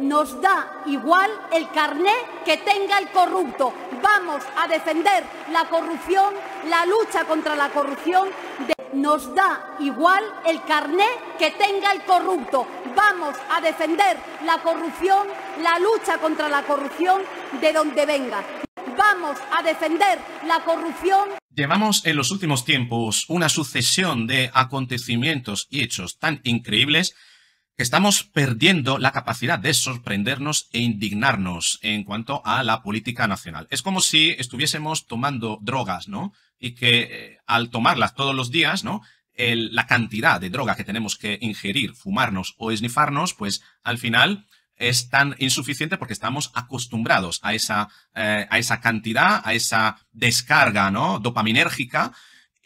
nos da igual el carné que tenga el corrupto. Vamos a defender la corrupción, la lucha contra la corrupción. Nos da igual el carné que tenga el corrupto. Vamos a defender la corrupción, la lucha contra la corrupción de donde venga. Vamos a defender la corrupción. Llevamos en los últimos tiempos una sucesión de acontecimientos y hechos tan increíbles que Estamos perdiendo la capacidad de sorprendernos e indignarnos en cuanto a la política nacional. Es como si estuviésemos tomando drogas, ¿no? Y que eh, al tomarlas todos los días, ¿no? la cantidad de droga que tenemos que ingerir, fumarnos o esnifarnos, pues al final es tan insuficiente porque estamos acostumbrados a esa, eh, a esa cantidad, a esa descarga, ¿no? Dopaminérgica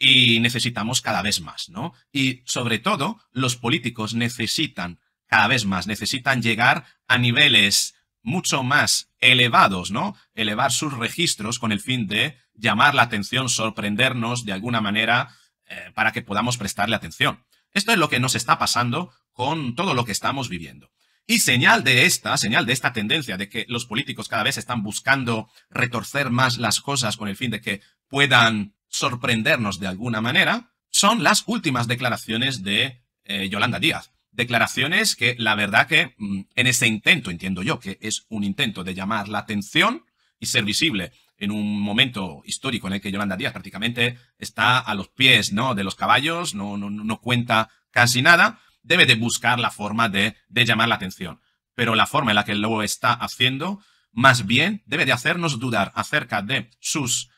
y necesitamos cada vez más, ¿no? Y sobre todo, los políticos necesitan cada vez más, necesitan llegar a niveles mucho más elevados, ¿no? Elevar sus registros con el fin de llamar la atención, sorprendernos de alguna manera eh, para que podamos prestarle atención. Esto es lo que nos está pasando con todo lo que estamos viviendo. Y señal de esta, señal de esta tendencia de que los políticos cada vez están buscando retorcer más las cosas con el fin de que puedan sorprendernos de alguna manera son las últimas declaraciones de eh, Yolanda Díaz. Declaraciones que la verdad que mm, en ese intento, entiendo yo, que es un intento de llamar la atención y ser visible en un momento histórico en el que Yolanda Díaz prácticamente está a los pies ¿no? de los caballos, no, no, no cuenta casi nada, debe de buscar la forma de, de llamar la atención. Pero la forma en la que lo está haciendo, más bien, debe de hacernos dudar acerca de sus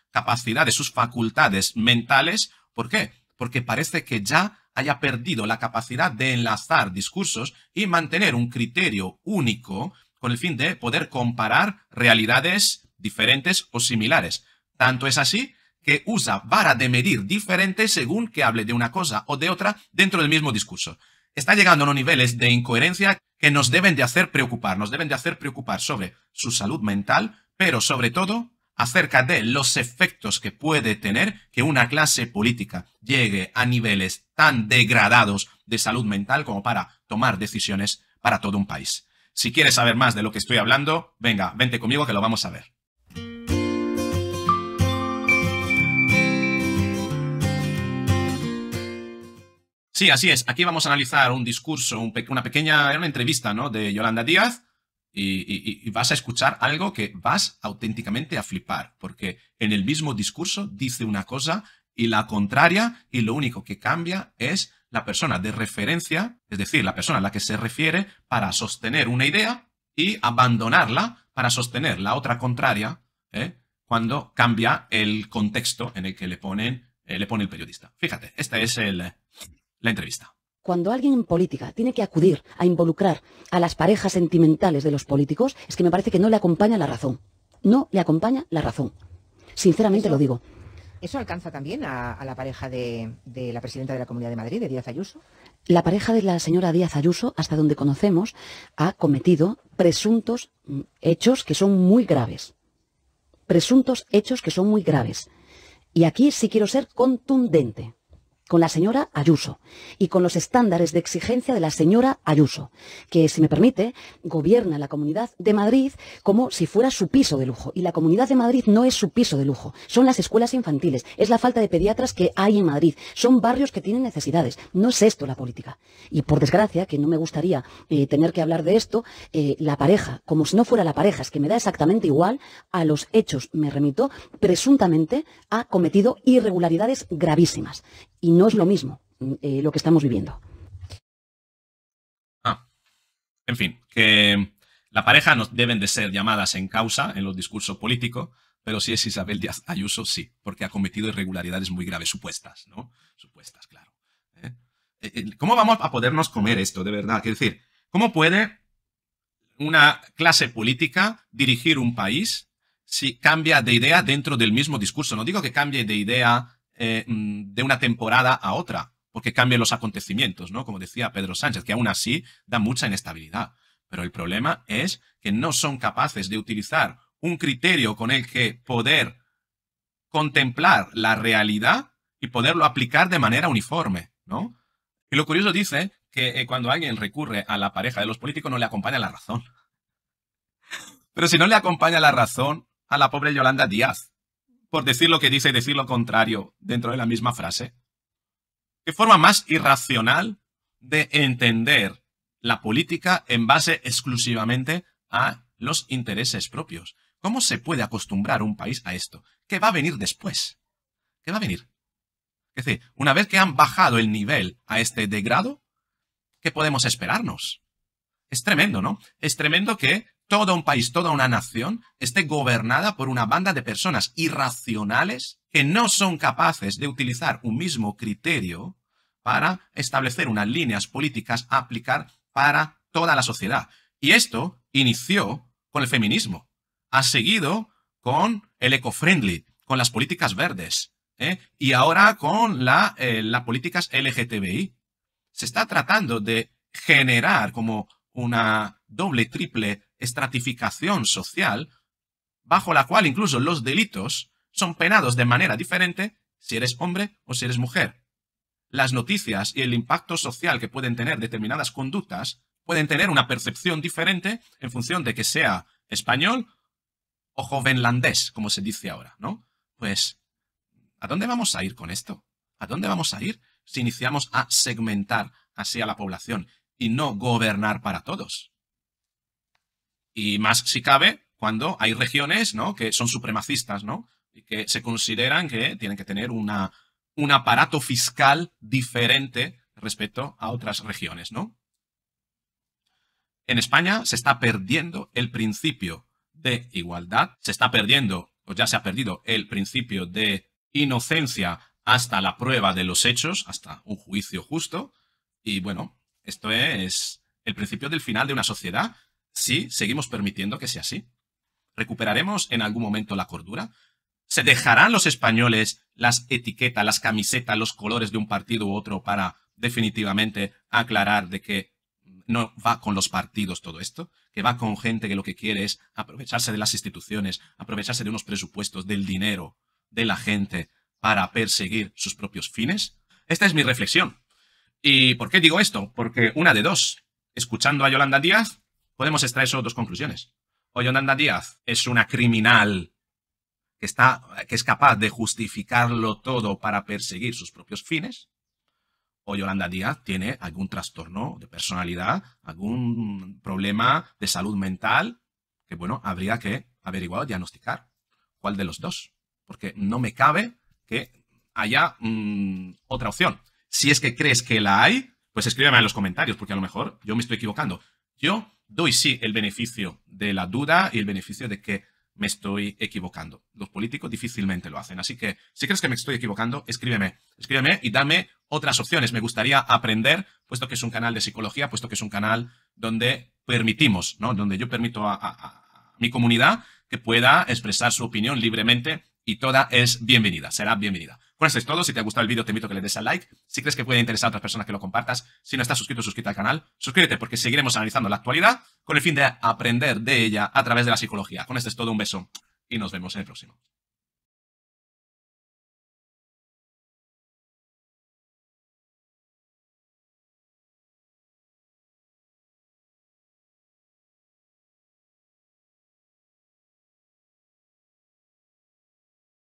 de sus facultades mentales. ¿Por qué? Porque parece que ya haya perdido la capacidad de enlazar discursos y mantener un criterio único con el fin de poder comparar realidades diferentes o similares. Tanto es así que usa vara de medir diferente según que hable de una cosa o de otra dentro del mismo discurso. Está llegando a unos niveles de incoherencia que nos deben de hacer preocupar, nos deben de hacer preocupar sobre su salud mental, pero sobre todo acerca de los efectos que puede tener que una clase política llegue a niveles tan degradados de salud mental como para tomar decisiones para todo un país. Si quieres saber más de lo que estoy hablando, venga, vente conmigo que lo vamos a ver. Sí, así es. Aquí vamos a analizar un discurso, una pequeña entrevista ¿no? de Yolanda Díaz y, vas a escuchar algo que vas auténticamente a flipar, porque en el mismo discurso dice una cosa y la contraria, y lo único que cambia es la persona de referencia, es decir, la persona a la que se refiere para sostener una idea y abandonarla para sostener la otra contraria, ¿eh? cuando cambia el contexto en el que le, ponen, eh, le pone el periodista. Fíjate, esta es la entrevista cuando alguien en política tiene que acudir a involucrar a las parejas sentimentales de los políticos, es que me parece que no le acompaña la razón. No le acompaña la razón. Sinceramente lo digo. ¿Eso alcanza también a, la pareja de, la presidenta de la Comunidad de Madrid, de Díaz Ayuso? La pareja de la señora Díaz Ayuso, hasta donde conocemos, ha cometido presuntos mm, hechos que son muy graves. Presuntos hechos que son muy graves. Y aquí sí quiero ser contundente con la señora Ayuso y con los estándares de exigencia de la señora Ayuso, que, si me permite, gobierna la Comunidad de Madrid como si fuera su piso de lujo. Y la Comunidad de Madrid no es su piso de lujo, son las escuelas infantiles, es la falta de pediatras que hay en Madrid, son barrios que tienen necesidades. No es esto la política. Y por desgracia, que no me gustaría eh, tener que hablar de esto, eh, la pareja, como si no fuera la pareja, es que me da exactamente igual, a los hechos me remito, presuntamente ha cometido irregularidades gravísimas y no es lo mismo eh, lo que estamos viviendo. Ah, en fin, que la pareja no deben de ser llamadas en causa en los discursos políticos, pero si es Isabel Díaz Ayuso, sí, porque ha cometido irregularidades muy graves, supuestas, ¿no? Supuestas, claro. ¿eh? Eh, ¿Cómo vamos a podernos comer esto, de verdad? Quiero decir, ¿cómo puede una clase política dirigir un país si cambia de idea dentro del mismo discurso? No digo que cambie de idea eh, mm, de una temporada a otra, porque cambian los acontecimientos, ¿no? Como decía Pedro Sánchez, que aún así da mucha inestabilidad. Pero el problema es que no son capaces de utilizar un criterio con el que poder contemplar la realidad y poderlo aplicar de manera uniforme, ¿no? Y lo curioso dice que eh, cuando alguien recurre a la pareja de los políticos no le acompaña la razón. Pero si no le acompaña la razón a la pobre Yolanda Díaz, por decir lo que dice y decir lo contrario dentro de la misma frase? ¿Qué forma más irracional de entender la política en base exclusivamente a los intereses propios? ¿Cómo se puede acostumbrar un país a esto? ¿Qué va a venir después? ¿Qué va a venir? Es decir, una vez que han bajado el nivel a este degrado, ¿qué podemos esperarnos? Es tremendo, ¿no? Es tremendo que todo un país, toda una nación, esté gobernada por una banda de personas irracionales que no son capaces de utilizar un mismo criterio para establecer unas líneas políticas a aplicar para toda la sociedad. Y esto inició con el feminismo, ha seguido con el eco-friendly, con las políticas verdes, ¿eh? y ahora con eh, las políticas LGTBI. Se está tratando de generar como una doble, triple estratificación social bajo la cual incluso los delitos son penados de manera diferente si eres hombre o si eres mujer. Las noticias y el impacto social que pueden tener determinadas conductas pueden tener una percepción diferente en función de que sea español o jovenlandés, como se dice ahora, ¿no? Pues, ¿a dónde vamos a ir con esto? ¿A dónde vamos a ir si iniciamos a segmentar así a la población y no gobernar para todos? Y más si cabe cuando hay regiones ¿no? que son supremacistas, ¿no? Y que se consideran que tienen que tener una, un aparato fiscal diferente respecto a otras regiones, ¿no? En España se está perdiendo el principio de igualdad, se está perdiendo, o ya se ha perdido, el principio de inocencia hasta la prueba de los hechos, hasta un juicio justo. Y bueno, esto es el principio del final de una sociedad si seguimos permitiendo que sea así. ¿Recuperaremos en algún momento la cordura? ¿Se dejarán los españoles las etiquetas, las camisetas, los colores de un partido u otro para definitivamente aclarar de que no va con los partidos todo esto, que va con gente que lo que quiere es aprovecharse de las instituciones, aprovecharse de unos presupuestos, del dinero, de la gente, para perseguir sus propios fines? Esta es mi reflexión. ¿Y por qué digo esto? Porque una de dos, escuchando a Yolanda Díaz, podemos extraer solo dos conclusiones. O Yolanda Díaz es una criminal que, está, que es capaz de justificarlo todo para perseguir sus propios fines, o Yolanda Díaz tiene algún trastorno de personalidad, algún problema de salud mental, que bueno, habría que averiguar, diagnosticar cuál de los dos, porque no me cabe que haya mm, otra opción. Si es que crees que la hay, pues escríbeme en los comentarios, porque a lo mejor yo me estoy equivocando. Yo doy sí el beneficio de la duda y el beneficio de que me estoy equivocando. Los políticos difícilmente lo hacen. Así que si crees que me estoy equivocando, escríbeme. Escríbeme y dame otras opciones. Me gustaría aprender, puesto que es un canal de psicología, puesto que es un canal donde permitimos, ¿no? Donde yo permito a, a mi comunidad que pueda expresar su opinión libremente y toda es bienvenida, será bienvenida. Bueno, esto es todo. Si te ha gustado el vídeo, te invito a que le des al like. Si crees que puede interesar a otras personas que lo compartas, si no estás suscrito, suscríbete al canal. Suscríbete porque seguiremos analizando la actualidad con el fin de aprender de ella a través de la psicología. Con esto es todo. Un beso y nos vemos en el próximo.